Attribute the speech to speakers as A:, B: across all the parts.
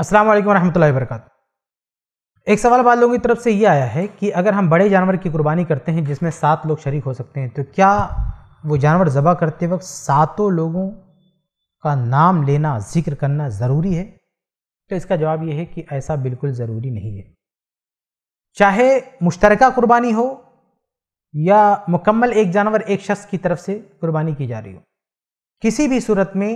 A: अस्सलाम वालेकुम रहमतुल्लाहि एक सवाल बाद लोगों की तरफ से ये आया है कि अगर हम बड़े जानवर की कुर्बानी करते हैं जिसमें सात लोग शरीक हो सकते हैं तो क्या वो जानवर ज़बा करते वक्त सातों लोगों का नाम लेना जिक्र करना ज़रूरी है तो इसका जवाब यह है कि ऐसा बिल्कुल ज़रूरी नहीं है चाहे मुश्तरका कुर्बानी हो या मुकम्मल एक जानवर एक शख्स की तरफ से कुर्बानी की जा रही हो किसी भी सूरत में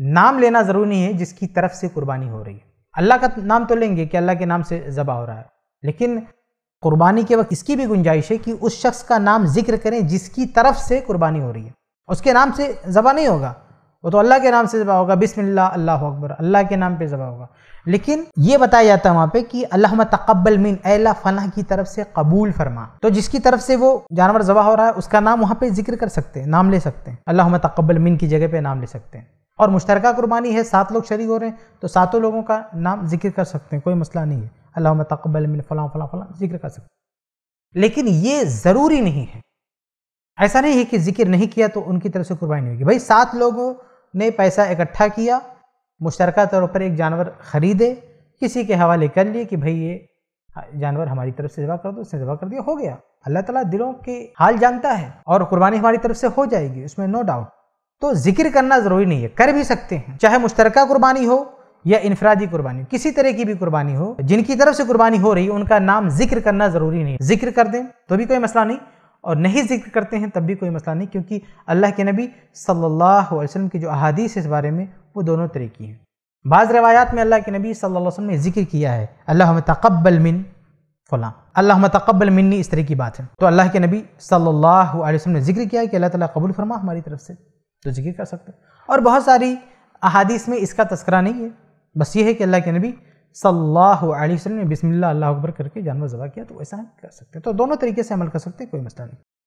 A: नाम लेना ज़रूरी नहीं है जिसकी तरफ से कुर्बानी हो रही है अल्लाह का नाम तो लेंगे कि अल्लाह के नाम से ज़बा हो रहा है लेकिन कुर्बानी के वक्त इसकी भी गुंजाइश है कि उस शख्स का नाम जिक्र करें जिसकी तरफ से कुर्बानी हो रही है उसके नाम से ज़बा नहीं होगा वो तो अल्लाह के नाम से ज़बा होगा बिसमिल्ला अल्लाह अकबर अल्लाह के नाम पर ज़बा होगा लेकिन ये बताया जाता है वहाँ पे कि अल्लाह तकबल मिन अला फ़लाह की तरफ से कबूल फरमा तो जिसकी तरफ से वो जानवर ज़बा हो रहा है उसका नाम वहाँ पे जिक्र कर सकते हैं नाम ले सकते हैं अल्लाह तकबल मिन की जगह पे नाम ले सकते हैं और मुश्तरक कुर्बानी है सात लोग शरीक हो रहे हैं तो सातों लोगों का नाम जिक्र कर सकते हैं कोई मसला नहीं है अल्लाह तकबल मिन फ़लां फ़लां फ़लाँ जिक्र कर सकते हैं लेकिन ये ज़रूरी नहीं है ऐसा नहीं है कि जिक्र नहीं किया तो उनकी तरफ से कुर्बानी होगी भाई सात लोगों ने पैसा इकट्ठा किया मुश्तरक तौर पर एक जानवर ख़रीदे किसी के हवाले कर लिए कि भाई ये जानवर हमारी तरफ से जबा कर दो उसने जबा कर दिया हो गया अल्लाह ताला दिलों के हाल जानता है और कुर्बानी हमारी तरफ से हो जाएगी उसमें नो डाउट तो जिक्र करना ज़रूरी नहीं है कर भी सकते हैं चाहे मुश्तरका कुर्बानी हो या इनफरादी कुर्बानी किसी तरह की भी कुर्बानी हो जिनकी तरफ से कुर्बानी हो रही है उनका नाम जिक्र करना ज़रूरी नहीं जिक्र कर दें तो भी कोई मसला नहीं और नहीं जिक्र करते हैं तब भी कोई मसला नहीं क्योंकि अल्लाह के नबी सल्लल्लाहु अलैहि वसल्लम की जो अहादीस इस बारे में वो दोनों तरह की हैं बाज़ रवायात में अल्लाह के नबी सल्लल्लाहु अलैहि वसल्लम ने जिक्र किया है अल्लाह तकबल मिन फ़लाँ अल्लाह तकबल मिन्नी इस तरह की बात है तो अल्लाह के नबी सल्लल्लाहु अलैहि वसल्लम ने जिक्र किया है कि अल्लाह ताला कबूल फरमा हमारी तरफ से तो जिक्र कर सकते हैं और बहुत सारी अहादीस में इसका तस्करा नहीं है बस ये है कि अल्लाह के नबी सल्लल्लाहु अलैहि वसल्लम ने बिस्मिल्लाह अल्लाह अकबर करके जानवर ज़बा किया तो ऐसा हम कर सकते हैं तो दोनों तरीके से अमल कर सकते हैं कोई मसला नहीं